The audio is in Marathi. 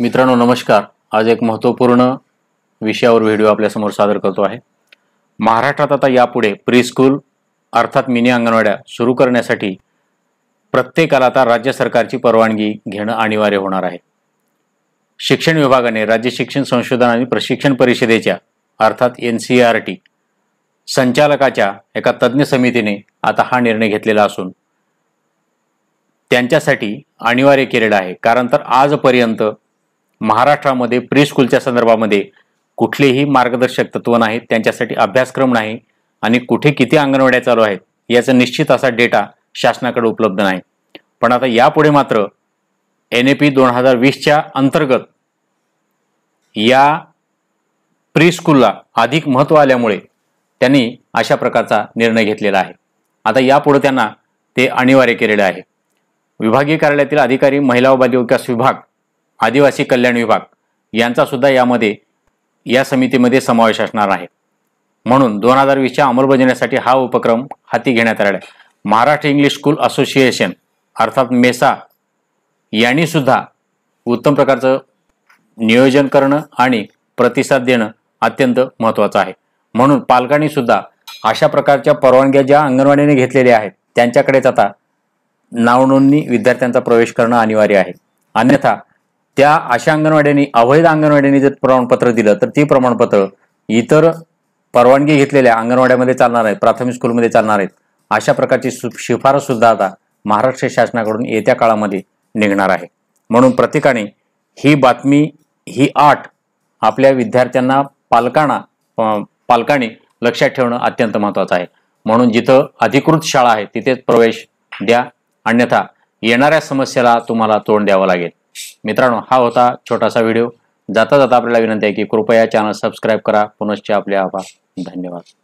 मित्रांनो नमस्कार आज एक महत्त्वपूर्ण विषयावर व्हिडिओ आपल्यासमोर सादर करतो आहे महाराष्ट्रात आता यापुढे प्री स्कूल अर्थात मिनी अंगणवाड्या सुरू करण्यासाठी प्रत्येकाला आता राज्य सरकारची परवानगी घेणं अनिवार्य होणार आहे शिक्षण विभागाने राज्य शिक्षण संशोधन आणि प्रशिक्षण परिषदेच्या अर्थात एन सी आर टी संचालकाच्या एका तज्ज्ञ समितीने आता हा निर्णय घेतलेला असून त्यांच्यासाठी अनिवार्य केलेला आहे कारण तर आजपर्यंत महाराष्ट्रामध्ये प्री स्कूलच्या संदर्भामध्ये कुठलेही मार्गदर्शक तत्व नाहीत त्यांच्यासाठी अभ्यासक्रम नाही आणि कुठे किती अंगणवाड्या चालू आहेत याचा निश्चित असा डेटा शासनाकडे उपलब्ध नाही पण आता यापुढे मात्र एन ए पी दोन हजार वीसच्या अंतर्गत या प्री स्कूलला अधिक महत्त्व आल्यामुळे त्यांनी अशा प्रकारचा निर्णय घेतलेला आहे आता यापुढे त्यांना ते अनिवार्य केलेले आहे विभागीय कार्यालयातील अधिकारी महिला व बालविकास विभाग आदिवासी कल्याण विभाग यांचा सुद्धा यामध्ये या समितीमध्ये समावेश असणार आहे म्हणून दोन हजार वीसच्या अंमलबजावणीसाठी हा उपक्रम हाती घेण्यात आलेला आहे महाराष्ट्र इंग्लिश स्कूल असोसिएशन अर्थात मेसा यांनी सुद्धा उत्तम प्रकारचं नियोजन करणं आणि प्रतिसाद देणं अत्यंत महत्त्वाचं आहे म्हणून पालकांनी सुद्धा अशा प्रकारच्या परवानग्या ज्या अंगणवाडीने घेतलेल्या आहेत त्यांच्याकडेच आता नावनोंदणी विद्यार्थ्यांचा प्रवेश करणं अनिवार्य आहे अन्यथा त्या अशा अंगणवाड्यांनी अवैध अंगणवाड्यांनी जर प्रमाणपत्र दिलं तर ते प्रमाणपत्र इतर परवानगी घेतलेल्या अंगणवाड्यामध्ये चालणार आहेत प्राथमिक स्कूलमध्ये चालणार आहेत अशा प्रकारची शिफारस सुद्धा आता महाराष्ट्र शासनाकडून येत्या काळामध्ये निघणार आहे म्हणून प्रत्येकाने ही बातमी ही आठ आपल्या विद्यार्थ्यांना पालकांना पालकांनी लक्षात ठेवणं अत्यंत महत्त्वाचं आहे म्हणून जिथं अधिकृत शाळा आहे तिथेच प्रवेश द्या अन्यथा येणाऱ्या समस्येला तुम्हाला तोंड द्यावं लागेल मित्रांनो हा होता छोटासा व्हिडिओ जाता जाता आपल्याला विनंती आहे की कृपया चॅनल सबस्क्राईब करा पुनश्च आपले आभार धन्यवाद